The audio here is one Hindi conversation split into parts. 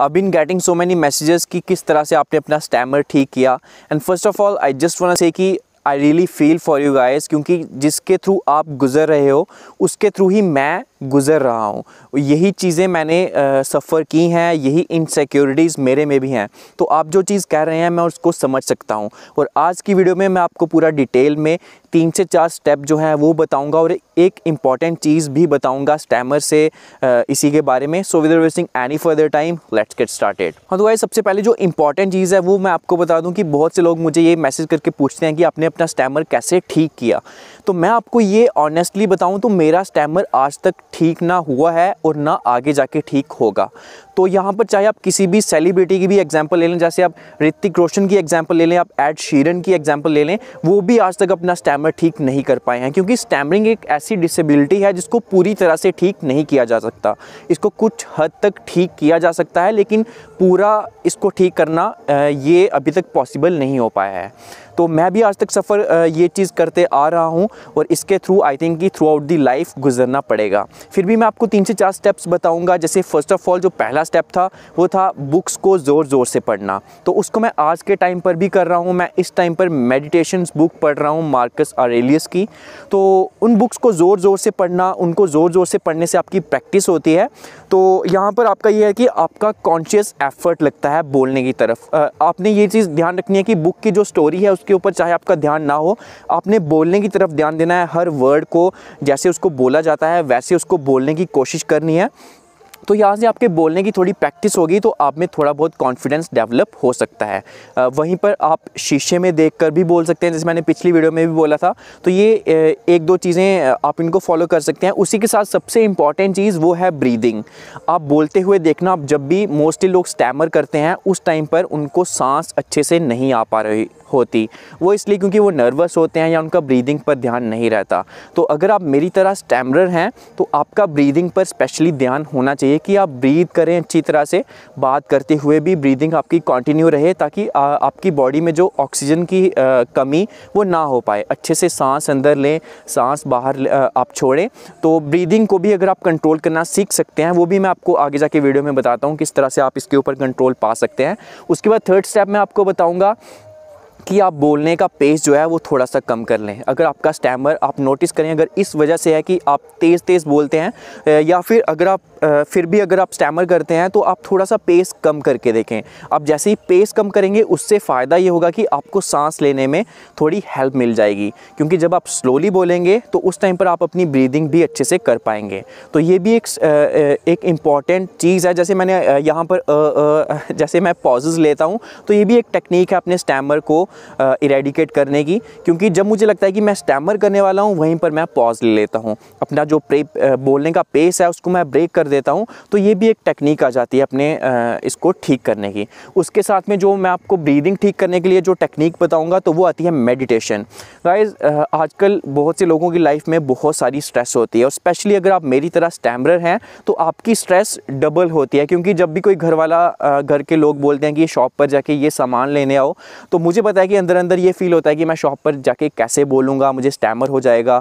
I been getting so many messages कि किस तरह से आपने अपना स्टैमर ठीक किया and first of all I just wanna say कि I really feel for you guys क्योंकि जिसके थ्रू आप गुज़र रहे हो उसके थ्रू ही मैं गुज़र रहा हूँ यही चीज़ें मैंने सफ़र की हैं यही इनसेरिटीज़ मेरे में भी हैं तो आप जो चीज़ कह रहे हैं मैं उसको समझ सकता हूँ और आज की वीडियो में मैं आपको पूरा डिटेल में तीन से चार स्टेप जो हैं वो बताऊँगा और एक इम्पॉर्टेंट चीज़ भी बताऊँगा स्टैमर से इसी के बारे में so without wasting any further time let's get started हाँ तो भाई सबसे पहले जो इंपॉर्टेंट चीज़ है वो मैं आपको बता दूँ कि बहुत से लोग मुझे ये मैसेज करके पूछते हैं कि आपने अपना स्टैमर कैसे ठीक किया तो मैं आपको ये ऑनेस्टली बताऊं तो मेरा स्टैमर आज तक ठीक ना हुआ है और ना आगे जाके ठीक होगा तो यहाँ पर चाहे आप किसी भी सेलिब्रिटी की भी एग्जाम्पल ले लें जैसे आप ऋतिक रोशन की एग्जाम्पल ले लें आप एड शीरन की एग्जाम्पल ले लें वो भी आज तक अपना स्टैमर ठीक नहीं कर पाए हैं क्योंकि स्टैमरिंग एक ऐसी डिसेबिलिटी है जिसको पूरी तरह से ठीक नहीं किया जा सकता इसको कुछ हद तक ठीक किया जा सकता है लेकिन पूरा इसको ठीक करना ये अभी तक पॉसिबल नहीं हो पाया है तो मैं भी आज तक सफ़र ये चीज़ करते आ रहा हूँ और इसके थ्रू आई थिंक कि थ्रू आउट दी लाइफ गुजरना पड़ेगा फिर भी मैं आपको तीन से चार स्टेप्स बताऊँगा जैसे फ़र्स्ट ऑफ ऑल जो पहला स्टेप था वो था बुक्स को ज़ोर ज़ोर से पढ़ना तो उसको मैं आज के टाइम पर भी कर रहा हूँ मैं इस टाइम पर मेडिटेशन बुक पढ़ रहा हूँ मार्कस आरेलियस की तो उन बुक्स को ज़ोर ज़ोर से पढ़ना उनको ज़ोर ज़ोर से पढ़ने से आपकी प्रैक्टिस होती है तो यहाँ पर आपका ये है कि आपका कॉन्शियस एफर्ट लगता है बोलने की तरफ आपने ये चीज़ ध्यान रखनी है कि बुक की जो स्टोरी है उसके ऊपर चाहे आपका ध्यान ना हो आपने बोलने की तरफ ध्यान देना है हर वर्ड को जैसे उसको बोला जाता है वैसे उसको बोलने की कोशिश करनी है तो यहाँ से आपके बोलने की थोड़ी प्रैक्टिस होगी तो आप में थोड़ा बहुत कॉन्फिडेंस डेवलप हो सकता है वहीं पर आप शीशे में देख कर भी बोल सकते हैं जैसे मैंने पिछली वीडियो में भी बोला था तो ये एक दो चीज़ें आप इनको फॉलो कर सकते हैं उसी के साथ सबसे इम्पॉर्टेंट चीज़ वो है ब्रीदिंग आप बोलते हुए देखना आप जब भी मोस्टली लोग स्टैमर करते हैं उस टाइम पर उनको सांस अच्छे से नहीं आ पा रही होती वो इसलिए क्योंकि वो नर्वस होते हैं या उनका ब्रीदिंग पर ध्यान नहीं रहता तो अगर आप मेरी तरह स्टैमरर हैं तो आपका ब्रीदिंग पर स्पेशली ध्यान होना चाहिए कि आप ब्रीद करें अच्छी तरह से बात करते हुए भी ब्रीदिंग आपकी कंटिन्यू रहे ताकि आ, आपकी बॉडी में जो ऑक्सीजन की आ, कमी वो ना हो पाए अच्छे से सांस अंदर लें सांस बाहर आ, आप छोड़ें तो ब्रीदिंग को भी अगर आप कंट्रोल करना सीख सकते हैं वो भी मैं आपको आगे जाके वीडियो में बताता हूँ किस तरह से आप इसके ऊपर कंट्रोल पा सकते हैं उसके बाद थर्ड स्टेप मैं आपको बताऊँगा कि आप बोलने का पेस जो है वो थोड़ा सा कम कर लें अगर आपका स्टैमर आप नोटिस करें अगर इस वजह से है कि आप तेज़ तेज़ बोलते हैं या फिर अगर आप फिर भी अगर आप स्टैमर करते हैं तो आप थोड़ा सा पेस कम करके देखें आप जैसे ही पेस कम करेंगे उससे फ़ायदा ये होगा कि आपको सांस लेने में थोड़ी हेल्प मिल जाएगी क्योंकि जब आप स्लोली बोलेंगे तो उस टाइम पर आप अपनी ब्रीदिंग भी अच्छे से कर पाएंगे तो ये भी एक एक इम्पॉर्टेंट चीज़ है जैसे मैंने यहाँ पर जैसे मैं पॉजेज़ लेता हूँ तो ये भी एक टेक्निक है अपने स्टैमर को इरेडिकेट करने की क्योंकि जब मुझे लगता है कि मैं स्टैमर करने वाला हूँ वहीं पर मैं पॉज ले लेता हूँ अपना जो प्रे बोलने का पेस है उसको मैं ब्रेक कर देता हूँ तो ये भी एक टेक्निक आ जाती है अपने इसको ठीक करने की उसके साथ में जो मैं आपको ब्रीदिंग ठीक करने के लिए जो टेक्निक बताऊँगा तो वो आती है मेडिटेशन गाइज आजकल बहुत से लोगों की लाइफ में बहुत सारी स्ट्रेस होती है और स्पेशली अगर आप मेरी तरह स्टैमर हैं तो आपकी स्ट्रेस डबल होती है क्योंकि जब भी कोई घर वाला घर के लोग बोलते हैं कि शॉप पर जाके ये सामान लेने आओ तो मुझे पता है कि अंदर अंदर ये फील होता है कि मैं शॉप पर जाके कैसे बोलूँगा मुझे स्टैमर हो जाएगा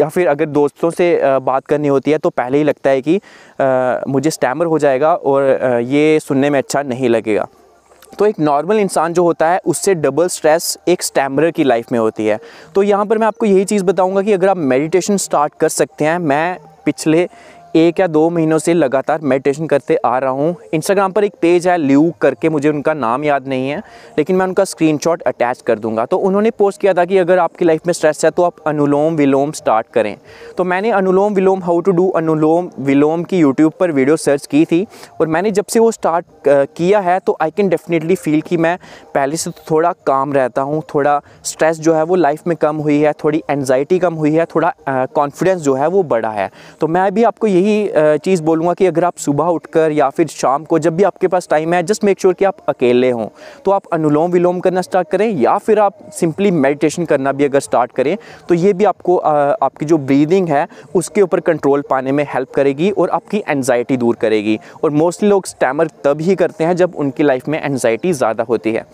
या फिर अगर दोस्तों से बात करनी होती है तो पहले ही लगता है कि मुझे स्टैमर हो जाएगा और ये सुनने में अच्छा नहीं लगेगा तो एक नॉर्मल इंसान जो होता है उससे डबल स्ट्रेस एक स्टैमरर की लाइफ में होती है तो यहाँ पर मैं आपको यही चीज़ बताऊँगा कि अगर आप मेडिटेशन स्टार्ट कर सकते हैं मैं पिछले एक या दो महीनों से लगातार मेडिटेशन करते आ रहा हूँ इंस्टाग्राम पर एक पेज है ल्यू करके मुझे उनका नाम याद नहीं है लेकिन मैं उनका स्क्रीनशॉट अटैच कर दूंगा तो उन्होंने पोस्ट किया था कि अगर आपकी लाइफ में स्ट्रेस है तो आप अनुलोम विलोम स्टार्ट करें तो मैंने anulom vilom how to do anulom vilom की यूट्यूब पर वीडियो सर्च की थी और मैंने जब से वो स्टार्ट किया है तो आई कैन डेफिनेटली फील कि मैं पहले से तो थोड़ा काम रहता हूँ थोड़ा स्ट्रेस जो है वो लाइफ में कम हुई है थोड़ी एनजाइटी कम हुई है थोड़ा कॉन्फिडेंस जो है वो बढ़ा है तो मैं भी आपको यही यही चीज़ बोलूँगा कि अगर आप सुबह उठकर या फिर शाम को जब भी आपके पास टाइम है जस्ट मेक श्योर कि आप अकेले हों तो आप अनुलोम विलोम करना स्टार्ट करें या फिर आप सिंपली मेडिटेशन करना भी अगर स्टार्ट करें तो ये भी आपको आपकी जो ब्रीदिंग है उसके ऊपर कंट्रोल पाने में हेल्प करेगी और आपकी एनजाइटी दूर करेगी और मोस्टली लोग स्टैमर तब ही करते हैं जब उनकी लाइफ में एनजाइटी ज़्यादा होती है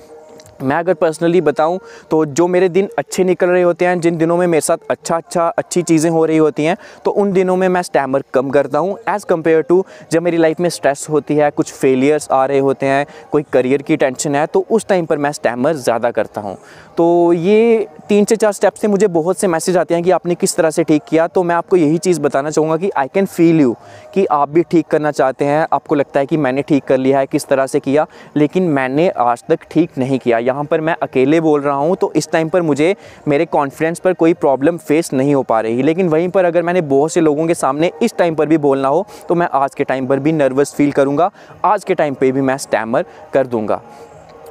मैं अगर पर्सनली बताऊं तो जो मेरे दिन अच्छे निकल रहे होते हैं जिन दिनों में मेरे साथ अच्छा अच्छा अच्छी चीज़ें हो रही होती हैं तो उन दिनों में मैं स्टैमर कम करता हूं एज़ कम्पेयर टू जब मेरी लाइफ में स्ट्रेस होती है कुछ फेलियर्स आ रहे होते हैं कोई करियर की टेंशन है तो उस टाइम पर मैं स्टैमर ज़्यादा करता हूँ तो ये तीन से चार स्टेप से मुझे बहुत से मैसेज आते हैं कि आपने किस तरह से ठीक किया तो मैं आपको यही चीज़ बताना चाहूँगा कि आई कैन फील यू कि आप भी ठीक करना चाहते हैं आपको लगता है कि मैंने ठीक कर लिया है किस तरह से किया लेकिन मैंने आज तक ठीक नहीं किया यहाँ पर मैं अकेले बोल रहा हूँ तो इस टाइम पर मुझे मेरे कॉन्फिडेंस पर कोई प्रॉब्लम फेस नहीं हो पा रही लेकिन वहीं पर अगर मैंने बहुत से लोगों के सामने इस टाइम पर भी बोलना हो तो मैं आज के टाइम पर भी नर्वस फील करूँगा आज के टाइम पर भी मैं स्टैमर कर दूँगा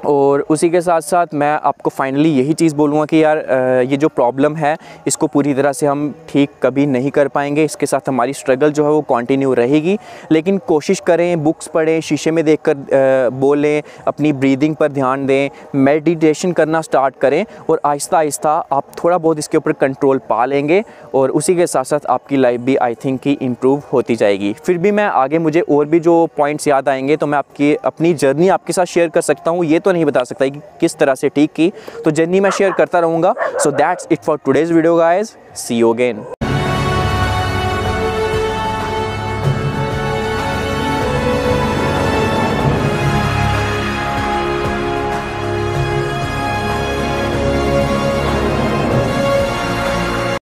और उसी के साथ साथ मैं आपको फाइनली यही चीज़ बोलूँगा कि यार ये जो प्रॉब्लम है इसको पूरी तरह से हम ठीक कभी नहीं कर पाएंगे इसके साथ हमारी स्ट्रगल जो है वो कंटिन्यू रहेगी लेकिन कोशिश करें बुक्स पढ़ें शीशे में देखकर बोलें अपनी ब्रीदिंग पर ध्यान दें मेडिटेशन करना स्टार्ट करें और आहिस्ता आहिस्ता आप थोड़ा बहुत इसके ऊपर कंट्रोल पा लेंगे और उसी के साथ साथ आपकी लाइफ भी आई थिंक ही इम्प्रूव होती जाएगी फिर भी मैं आगे मुझे और भी जो पॉइंट्स याद आएंगे तो मैं आपकी अपनी जर्नी आपके साथ शेयर कर सकता हूँ ये तो तो नहीं बता सकता कि किस तरह से ठीक की तो जर्नी मैं शेयर करता रहूँगा so that's it for today's video guys see you again